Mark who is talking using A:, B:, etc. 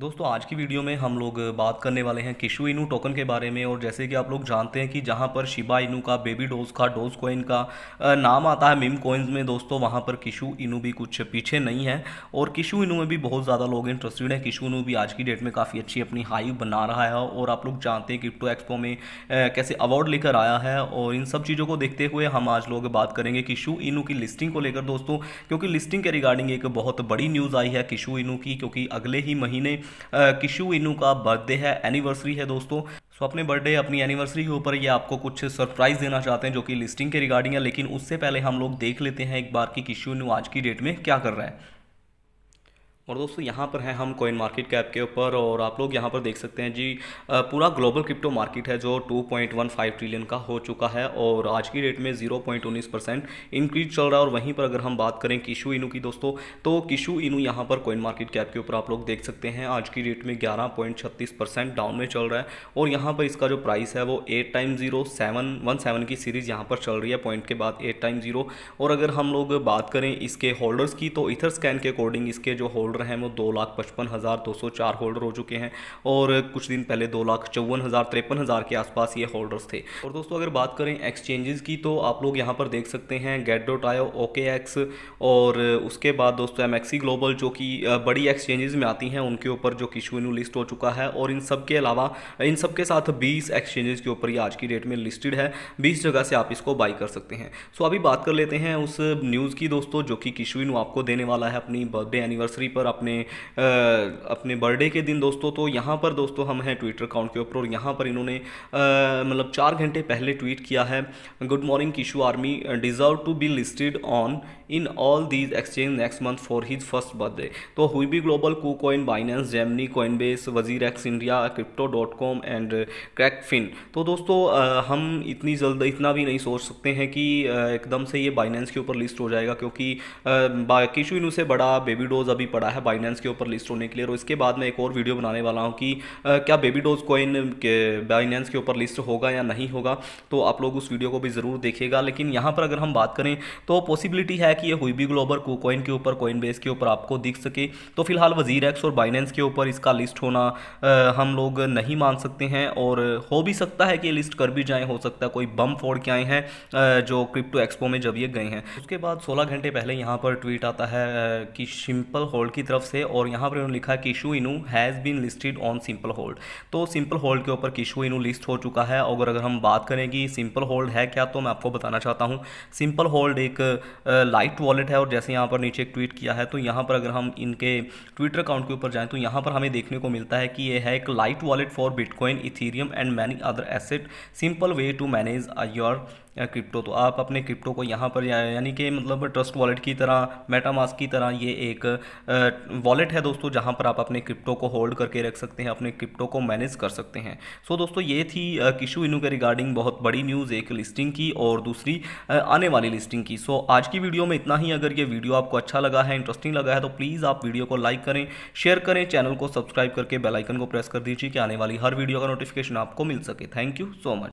A: दोस्तों आज की वीडियो में हम लोग बात करने वाले हैं किशु इनू टोकन के बारे में और जैसे कि आप लोग जानते हैं कि जहां पर शिबा इनू का बेबी डोज का डोज कोइन का नाम आता है मिम कोइंस में दोस्तों वहां पर किशु इनू भी कुछ पीछे नहीं है और किशु इनू में भी बहुत ज़्यादा लोग इंटरेस्टेड हैं किशु इनू भी आज की डेट में काफ़ी अच्छी अपनी हाई बना रहा है और आप लोग जानते हैं क्रिप्टो एक्सपो में कैसे अवार्ड लेकर आया है और इन सब चीज़ों को देखते हुए हम आज लोग बात करेंगे किशु इनू की लिस्टिंग को लेकर दोस्तों क्योंकि लिस्टिंग के रिगार्डिंग एक बहुत बड़ी न्यूज़ आई है किशु इनू की क्योंकि अगले ही महीने किशु इनू का बर्थडे है एनिवर्सरी है दोस्तों तो अपने बर्थडे अपनी एनिवर्सरी के ऊपर ये आपको कुछ सरप्राइज़ देना चाहते हैं जो कि लिस्टिंग के रिगार्डिंग है लेकिन उससे पहले हम लोग देख लेते हैं एक बार कि किशु इनू आज की डेट में क्या कर रहा है और दोस्तों यहाँ पर हैं हम कोइन मार्केट कैप के ऊपर और आप लोग यहाँ पर देख सकते हैं जी पूरा ग्लोबल क्रिप्टो मार्केट है जो 2.15 ट्रिलियन का हो चुका है और आज की डेट में 0.19 परसेंट इंक्रीज चल रहा है और वहीं पर अगर हम बात करें किशु इनू की दोस्तों तो किशु इनू यहाँ पर कोइन मार्केट कैप के ऊपर आप लोग देख सकते हैं आज की डेट में ग्यारह डाउन में चल रहा है और यहाँ पर इसका जो प्राइस है वो at time zero seven one seven की सीरीज़ यहाँ पर चल रही है पॉइंट के बाद एट टाइम जीरो और अगर हम लोग बात करें इसके होल्डर्स की तो इथर स्कैन के अकॉर्डिंग इसके जो होल्डर होल्डर हैं वो दो लाख पचपन हज़ार दो सौ चार होल्डर हो चुके हैं और कुछ दिन पहले दो लाख चौवन हज़ार तिरपन हज़ार के आसपास ये होल्डर्स थे और दोस्तों अगर बात करें एक्सचेंजेस की तो आप लोग यहाँ पर देख सकते हैं gate dot io OKEx और उसके बाद दोस्तों एम ग्लोबल जो कि बड़ी एक्सचेंजेस में आती हैं उनके ऊपर जो कि शून्य लिस्ट हो चुका है और इन सब के अलावा इन सब के साथ बीस एक्सचेंजेस के ऊपर ये आज की डेट में लिस्टेड है बीस जगह से आप इसको बाई कर सकते हैं सो अभी बात कर लेते हैं उस न्यूज़ की दोस्तों जो कि किशुइन आपको देने वाला है अपनी बर्थडे एनिवर्सरी पर पर अपने आ, अपने बर्थडे के दिन दोस्तों तो यहाँ पर दोस्तों हम हैं ट्विटर अकाउंट के ऊपर और यहाँ पर इन्होंने मतलब चार घंटे पहले ट्वीट किया है good morning Kishu army deserve to be listed on in all these exchange next month for his first birthday तो हुई भी global KuCoin Binance Gemini base WazirX India crypto dot com and Kraken तो दोस्तों आ, हम इतनी जल्द इतना भी नहीं सोच सकते हैं कि एकदम से ये बाइनेंस के ऊपर लिस्ट हो जाएगा क्योंकि किशु इन उसे बड़ा बेबी डोज अभी पड़ा बनाया है बाइनेंस के ऊपर लिस्ट होने के लिए और इसके बाद मैं एक और वीडियो बनाने वाला हूँ कि क्या बेबी डोज कोइन के बाइनेंस के ऊपर लिस्ट होगा या नहीं होगा तो आप लोग उस वीडियो को भी ज़रूर देखेगा लेकिन यहाँ पर अगर हम बात करें तो पॉसिबिलिटी है कि ये हुई भी ग्लोबर कोइन के ऊपर कोइन बेस के ऊपर आपको दिख सके तो फिलहाल वजीर एक्स और बाइनेंस के ऊपर इसका लिस्ट होना हम लोग नहीं मान सकते हैं और हो भी सकता है कि ये लिस्ट कर भी जाए हो सकता है कोई बम फोड़ के आए हैं जो क्रिप्टो एक्सपो में जब ये गए हैं उसके बाद सोलह घंटे पहले यहाँ पर ट्वीट आता है कि सिंपल होल्ड की तरफ से और यहाँ पर उन्होंने लिखा है Kishu Inu has been listed on simple hold तो सिंपल होल्ड के ऊपर किशु इनू लिस्ट हो चुका है और अगर हम बात करें कि सिंपल होल्ड है क्या तो मैं आपको बताना चाहता हूँ सिंपल होल्ड एक लाइट वॉलेट है और जैसे यहाँ पर नीचे एक ट्वीट किया है तो यहाँ पर अगर हम इनके ट्विटर अकाउंट के ऊपर जाएँ तो यहाँ पर हमें देखने को मिलता है कि यह है एक light wallet for bitcoin ethereum and many other asset simple way to manage your या क्रिप्टो तो आप अपने क्रिप्टो को यहाँ पर यानी कि मतलब ट्रस्ट वॉलेट की तरह मेटामास्क की तरह ये एक वॉलेट है दोस्तों जहाँ पर आप अपने क्रिप्टो को होल्ड करके रख सकते हैं अपने क्रिप्टो को मैनेज कर सकते हैं सो दोस्तों ये थी किशु इनू के रिगार्डिंग बहुत बड़ी न्यूज़ एक लिस्टिंग की और दूसरी आने वाली लिस्टिंग की सो आज की वीडियो में इतना ही अगर ये वीडियो आपको अच्छा लगा है इंटरेस्टिंग लगा है तो प्लीज़ आप वीडियो को लाइक करें शेयर करें चैनल को सब्सक्राइब करके बेलाइकन को प्रेस कर दीजिए कि आने वाली हर वीडियो का नोटिफिकेशन आपको मिल सके थैंक यू सो मच